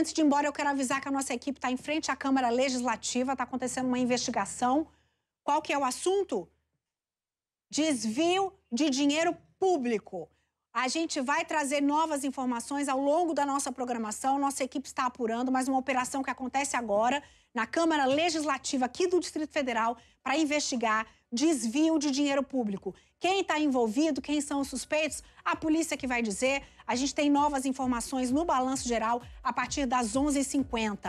Antes de ir embora, eu quero avisar que a nossa equipe está em frente à Câmara Legislativa, está acontecendo uma investigação. Qual que é o assunto? Desvio de dinheiro público. A gente vai trazer novas informações ao longo da nossa programação. Nossa equipe está apurando mais uma operação que acontece agora na Câmara Legislativa aqui do Distrito Federal para investigar desvio de dinheiro público. Quem está envolvido, quem são os suspeitos, a polícia que vai dizer. A gente tem novas informações no Balanço Geral a partir das 11h50.